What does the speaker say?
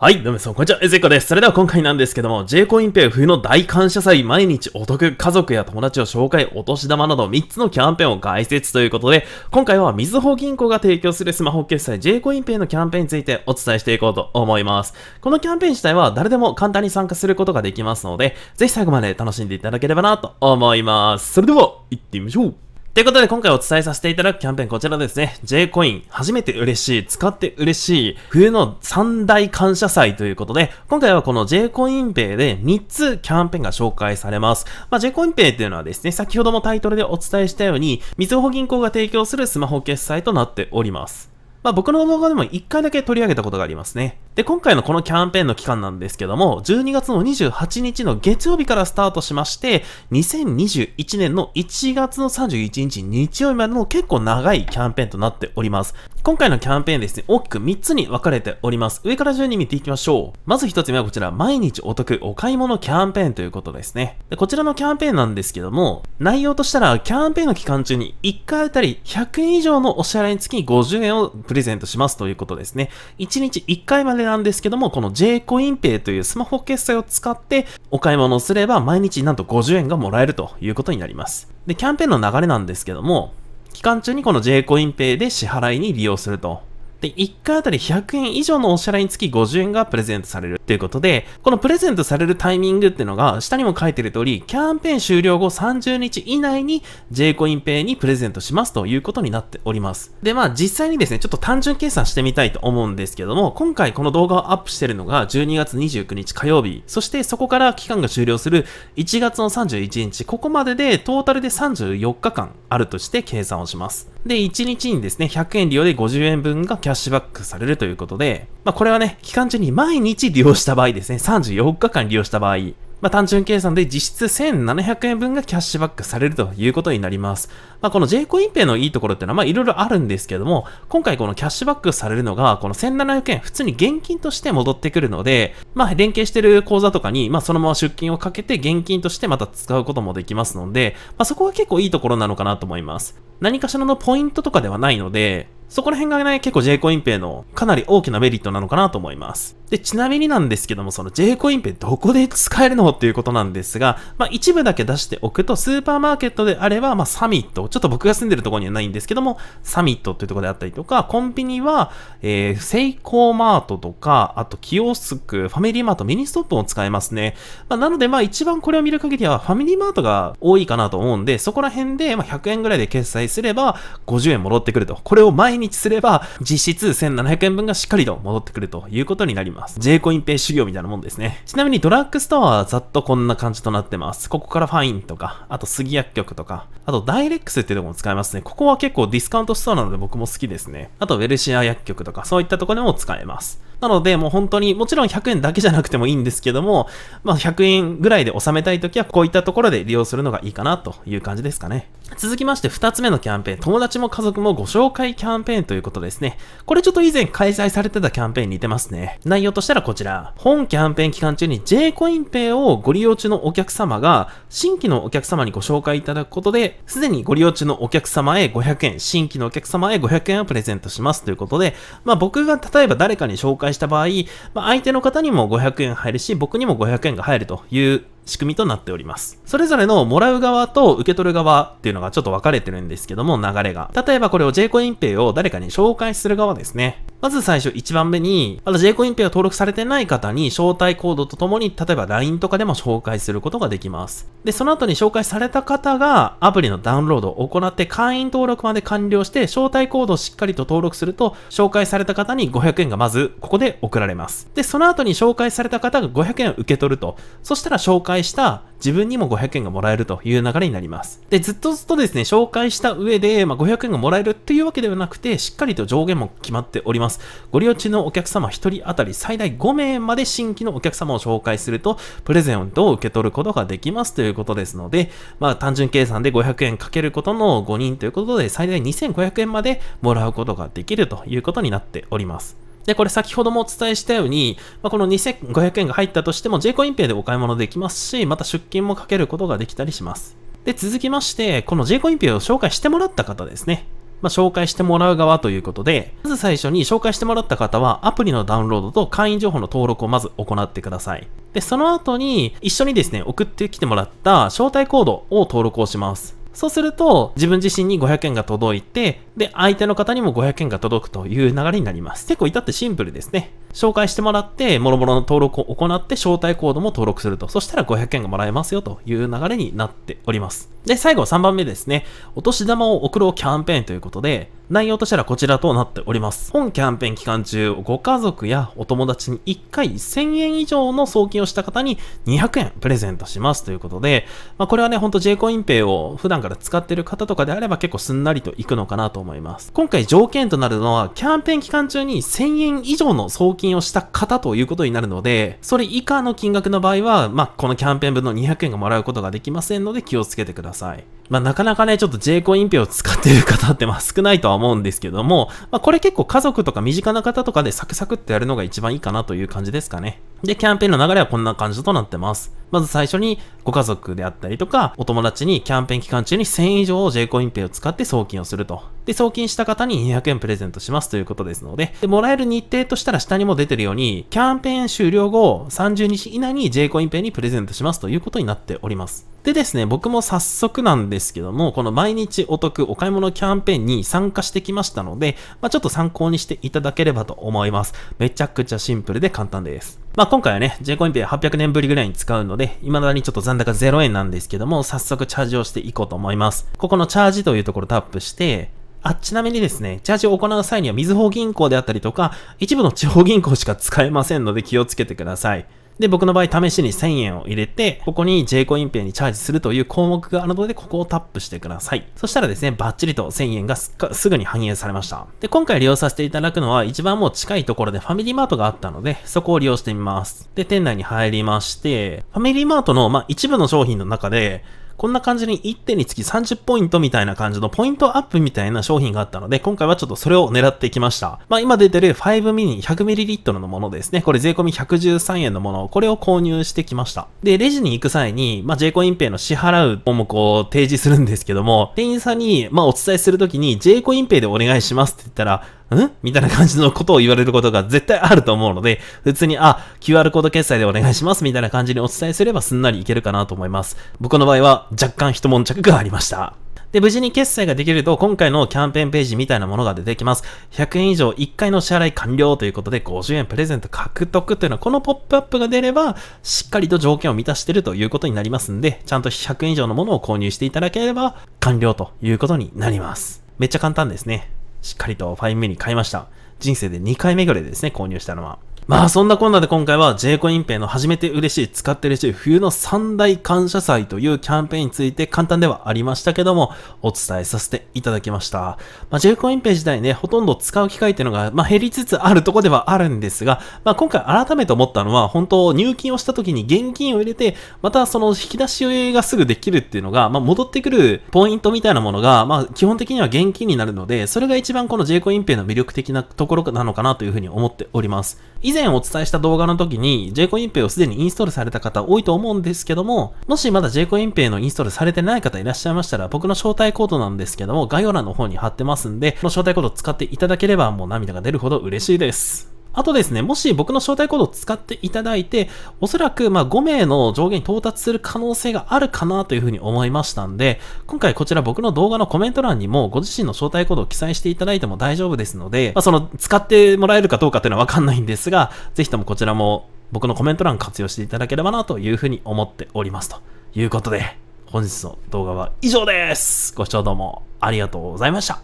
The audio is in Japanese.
はい、どうもさん、こんにちは。えずっこです。それでは今回なんですけども、j コインペイ冬の大感謝祭、毎日お得、家族や友達を紹介、お年玉など3つのキャンペーンを解説ということで、今回はみずほ銀行が提供するスマホ決済 j コインペイのキャンペーンについてお伝えしていこうと思います。このキャンペーン自体は誰でも簡単に参加することができますので、ぜひ最後まで楽しんでいただければなと思います。それでは、行ってみましょう。ということで今回お伝えさせていただくキャンペーンこちらですね。J コイン、初めて嬉しい、使って嬉しい、冬の三大感謝祭ということで、今回はこの J コインペイで3つキャンペーンが紹介されます。まあ、J コインペイっていうのはですね、先ほどもタイトルでお伝えしたように、みずほ銀行が提供するスマホ決済となっております。まあ、僕の動画でも1回だけ取り上げたことがありますね。で、今回のこのキャンペーンの期間なんですけども、12月の28日の月曜日からスタートしまして、2021年の1月の31日日曜日までの結構長いキャンペーンとなっております。今回のキャンペーンですね、大きく3つに分かれております。上から順に見ていきましょう。まず1つ目はこちら、毎日お得お買い物キャンペーンということですね。でこちらのキャンペーンなんですけども、内容としたら、キャンペーンの期間中に1回あたり100円以上のお支払いにつき50円をプレゼントしますということですね。1日1回までなんですけども、この J コインペイというスマホ決済を使ってお買い物をすれば毎日なんと50円がもらえるということになります。で、キャンペーンの流れなんですけども、期間中にこの J コインペイで支払いに利用するとで、1回あたり100円以上のお支払いにつき50円がプレゼントされるということで、このプレゼントされるタイミングっていうのが、下にも書いてる通り、キャンペーン終了後30日以内に J コインペイにプレゼントしますということになっております。で、まあ実際にですね、ちょっと単純計算してみたいと思うんですけども、今回この動画をアップしてるのが12月29日火曜日、そしてそこから期間が終了する1月の31日、ここまででトータルで34日間あるとして計算をします。で、1日にですね、100円利用で50円分がキャッシュバックされるということで、まあこれはね、期間中に毎日利用した場合ですね、34日間利用した場合、まあ単純計算で実質1700円分がキャッシュバックされるということになります。まあ、この J コインペイのいいところっていうのは、まいろいろあるんですけども、今回このキャッシュバックされるのが、この1700円、普通に現金として戻ってくるので、まあ、連携してる口座とかに、まそのまま出金をかけて、現金としてまた使うこともできますので、まあ、そこが結構いいところなのかなと思います。何かしらのポイントとかではないので、そこら辺がね、結構 J コインペイのかなり大きなメリットなのかなと思います。で、ちなみになんですけども、その J コインペイどこで使えるのっていうことなんですが、まあ一部だけ出しておくと、スーパーマーケットであれば、まあサミットちょっと僕が住んでるところにはないんですけども、サミットというところであったりとか、コンビニは、えー、セイコーマートとか、あとキオスク、ファミリーマート、ミニストップも使えますね。まあ、なので、まあ一番これを見る限りは、ファミリーマートが多いかなと思うんで、そこら辺で、まあ、100円ぐらいで決済すれば、50円戻ってくると。これを毎日すれば、実質1700円分がしっかりと戻ってくるということになります。J コインペイ修行みたいなもんですね。ちなみにドラッグストアはざっとこんな感じとなってます。ここからファインとか、あと杉薬局とか、あとダイレックススってとこも使えますね。ここは結構ディスカウントストアなので僕も好きですね。あと、ウェルシア薬局とかそういったとこでも使えます。なので、もう本当に、もちろん100円だけじゃなくてもいいんですけども、まあ、100円ぐらいで収めたいときは、こういったところで利用するのがいいかなという感じですかね。続きまして2つ目のキャンペーン、友達も家族もご紹介キャンペーンということですね。これちょっと以前開催されてたキャンペーンに似てますね。内容としたらこちら。本キャンペーン期間中に J コインペイをご利用中のお客様が、新規のお客様にご紹介いただくことで、すでにご利用中のお客様へ500円、新規のお客様へ500円をプレゼントしますということで、まあ僕が例えば誰かに紹介した場合、まあ相手の方にも500円入るし、僕にも500円が入るという仕組みとなっております。それぞれのもらう側と受け取る側っていうのがちょっと分かれてるんですけども、流れが。例えばこれを J コインペイを誰かに紹介する側ですね。まず最初1番目に、まだ J コインペイを登録されてない方に招待コードとともに、例えば LINE とかでも紹介することができます。で、その後に紹介された方がアプリのダウンロードを行って会員登録まで完了して招待コードをしっかりと登録すると、紹介された方に500円がまずここで送られます。で、その後に紹介された方が500円受け取ると。そしたら紹介介した自分にも500円がもらえるという流れになります。で、ずっとずっとですね、紹介した上で、まあ、500円がもらえるというわけではなくて、しっかりと上限も決まっております。ご利用中のお客様1人当たり最大5名まで新規のお客様を紹介すると、プレゼントを受け取ることができますということですので、まあ、単純計算で500円かけることの5人ということで、最大2500円までもらうことができるということになっております。で、これ先ほどもお伝えしたように、まあ、この2500円が入ったとしても J コインペイでお買い物できますし、また出勤もかけることができたりします。で、続きまして、この J コインペイを紹介してもらった方ですね。まあ、紹介してもらう側ということで、まず最初に紹介してもらった方は、アプリのダウンロードと会員情報の登録をまず行ってください。で、その後に、一緒にですね、送ってきてもらった招待コードを登録をします。そうすると、自分自身に500円が届いて、で、相手の方にも500円が届くという流れになります。結構至ってシンプルですね。紹介してもらって、もろもろの登録を行って、招待コードも登録すると。そしたら500円がもらえますよという流れになっております。で、最後3番目ですね。お年玉を送ろうキャンペーンということで、内容としたらこちらとなっております。本キャンペーン期間中、ご家族やお友達に1回1000円以上の送金をした方に200円プレゼントしますということで、まあ、これはね、ほんと J コインペイを普段から使ってる方とかであれば結構すんなりといくのかなと思います。今回条件となるのは、キャンペーン期間中に1000円以上の送金金をした方ということになるので、それ以下の金額の場合は、まあ、このキャンペーン分の200円がもらうことができませんので気をつけてください。まあ、なかなかね、ちょっと J コインペを使ってる方ってまあ少ないとは思うんですけども、まあ、これ結構家族とか身近な方とかでサクサクってやるのが一番いいかなという感じですかね。で、キャンペーンの流れはこんな感じとなってます。まず最初にご家族であったりとか、お友達にキャンペーン期間中に1000以上を J コインペイを使って送金をすると。で、送金した方に200円プレゼントしますということですので、で、もらえる日程としたら下にも出てるように、キャンペーン終了後30日以内に J コインペイにプレゼントしますということになっております。でですね、僕も早速なんですですけども、この毎日お得お買い物キャンペーンに参加してきましたので、まあ、ちょっと参考にしていただければと思います。めちゃくちゃシンプルで簡単です。まあ、今回はね、J コインペイ800年ぶりぐらいに使うので、未だにちょっと残高0円なんですけども、早速チャージをしていこうと思います。ここのチャージというところをタップして、あ、ちなみにですね、チャージを行う際には、みずほ銀行であったりとか、一部の地方銀行しか使えませんので気をつけてください。で、僕の場合試しに1000円を入れて、ここに J コインペイにチャージするという項目があるので、ここをタップしてください。そしたらですね、バッチリと1000円がすぐに反映されました。で、今回利用させていただくのは、一番もう近いところでファミリーマートがあったので、そこを利用してみます。で、店内に入りまして、ファミリーマートの、まあ、一部の商品の中で、こんな感じに1点につき30ポイントみたいな感じのポイントアップみたいな商品があったので、今回はちょっとそれを狙ってきました。まあ今出てる5ミニ 100ml のものですね。これ税込み113円のもの、これを購入してきました。で、レジに行く際に、まあ J コインペイの支払う項目を提示するんですけども、店員さんに、まあお伝えするときに J コインペイでお願いしますって言ったら、んみたいな感じのことを言われることが絶対あると思うので、普通に、あ、QR コード決済でお願いしますみたいな感じにお伝えすればすんなりいけるかなと思います。僕の場合は若干一悶着がありました。で、無事に決済ができると、今回のキャンペーンページみたいなものが出てきます。100円以上1回の支払い完了ということで、50円プレゼント獲得というのは、このポップアップが出れば、しっかりと条件を満たしているということになりますんで、ちゃんと100円以上のものを購入していただければ、完了ということになります。めっちゃ簡単ですね。しっかりとファイン目に買いました。人生で2回目ぐらいですね、購入したのは。まあそんなこんなで今回は J コインペイの初めて嬉しい、使って嬉しい冬の三大感謝祭というキャンペーンについて簡単ではありましたけどもお伝えさせていただきました。まあ、J コインペイ自体ね、ほとんど使う機会っていうのが、まあ、減りつつあるとこではあるんですが、まあ、今回改めて思ったのは本当入金をした時に現金を入れてまたその引き出しがすぐできるっていうのが、まあ、戻ってくるポイントみたいなものが、まあ、基本的には現金になるのでそれが一番この J コインペイの魅力的なところなのかなというふうに思っております。以前前お伝えした動画の時に JCoinPay をすでにインストールされた方多いと思うんですけども、もしまだ JCoinPay のインストールされてない方いらっしゃいましたら、僕の招待コードなんですけども、概要欄の方に貼ってますんで、この招待コード使っていただければもう涙が出るほど嬉しいです。あとですね、もし僕の招待コードを使っていただいて、おそらくま5名の上限に到達する可能性があるかなというふうに思いましたんで、今回こちら僕の動画のコメント欄にもご自身の招待コードを記載していただいても大丈夫ですので、まあ、その使ってもらえるかどうかというのはわかんないんですが、ぜひともこちらも僕のコメント欄活用していただければなというふうに思っております。ということで、本日の動画は以上です。ご視聴どうもありがとうございました。